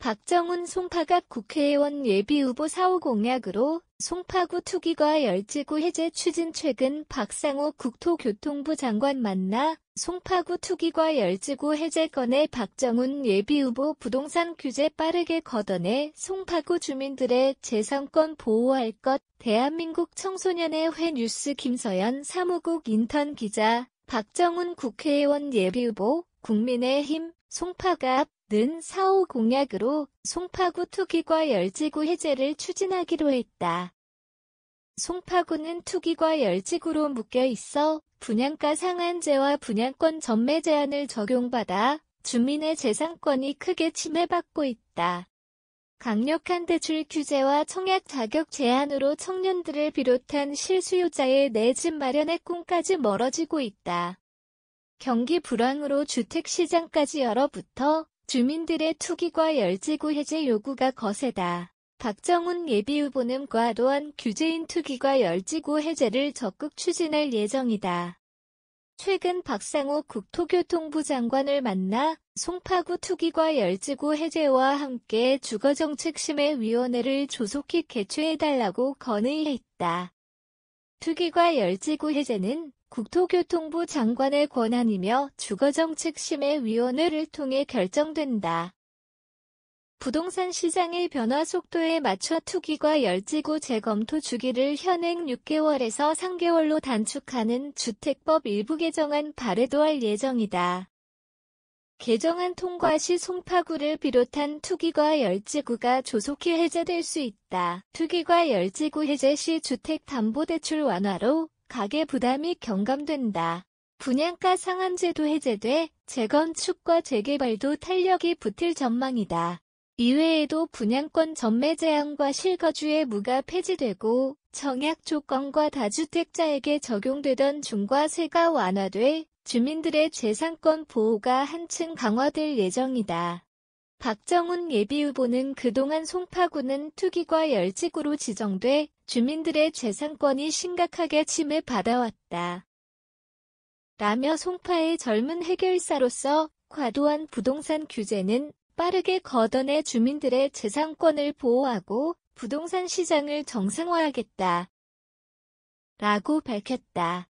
박정훈 송파갑 국회의원 예비후보 4호 공약으로 송파구 투기과 열지구 해제 추진 최근 박상호 국토교통부 장관 만나 송파구 투기과 열지구 해제 건에 박정훈 예비후보 부동산 규제 빠르게 걷어내 송파구 주민들의 재산권 보호할 것 대한민국 청소년의 회 뉴스 김서연 사무국 인턴 기자 박정훈 국회의원 예비후보 국민의힘 송파갑 는 사오 공약으로 송파구 투기과 열지구 해제를 추진하기로 했다. 송파구는 투기과 열지구로 묶여 있어 분양가 상한제와 분양권 전매 제한을 적용받아 주민의 재산권이 크게 침해받고 있다. 강력한 대출 규제와 청약 자격 제한으로 청년들을 비롯한 실수요자의 내 집 마련의 꿈까지 멀어지고 있다. 경기 불황으로 주택시장까지 열어붙어 주민들의 투기과 열지구 해제 요구가 거세다. 박정훈 예비후보는과 또한 규제인 투기과 열지구 해제를 적극 추진할 예정이다. 최근 박상우 국토교통부 장관을 만나 송파구 투기과 열지구 해제와 함께 주거정책심의위원회를 조속히 개최해달라고 건의했다. 투기과 열지구 해제는 국토교통부 장관의 권한이며 주거정책심의위원회를 통해 결정된다. 부동산 시장의 변화 속도에 맞춰 투기과 열지구 재검토 주기를 현행 6개월에서 3개월로 단축하는 주택법 일부 개정안 발의도 할 예정이다. 개정안 통과 시 송파구를 비롯한 투기과 열지구가 조속히 해제될 수 있다. 투기과 열지구 해제 시 주택담보대출 완화로 가계 부담이 경감된다. 분양가 상한제도 해제돼 재건축과 재개발도 탄력이 붙을 전망이다. 이외에도 분양권 전매 제한과 실거주의 무가 폐지되고 청약 조건과 다주택자에게 적용되던 중과세가 완화돼 주민들의 재산권 보호가 한층 강화될 예정이다. 박정훈 예비후보는 그동안 송파구는 투기과 열지구로 지정돼 주민들의 재산권이 심각하게 침해받아왔다. 라며 송파의 젊은 해결사로서 과도한 부동산 규제는 빠르게 걷어내 주민들의 재산권을 보호하고 부동산 시장을 정상화하겠다. 라고 밝혔다.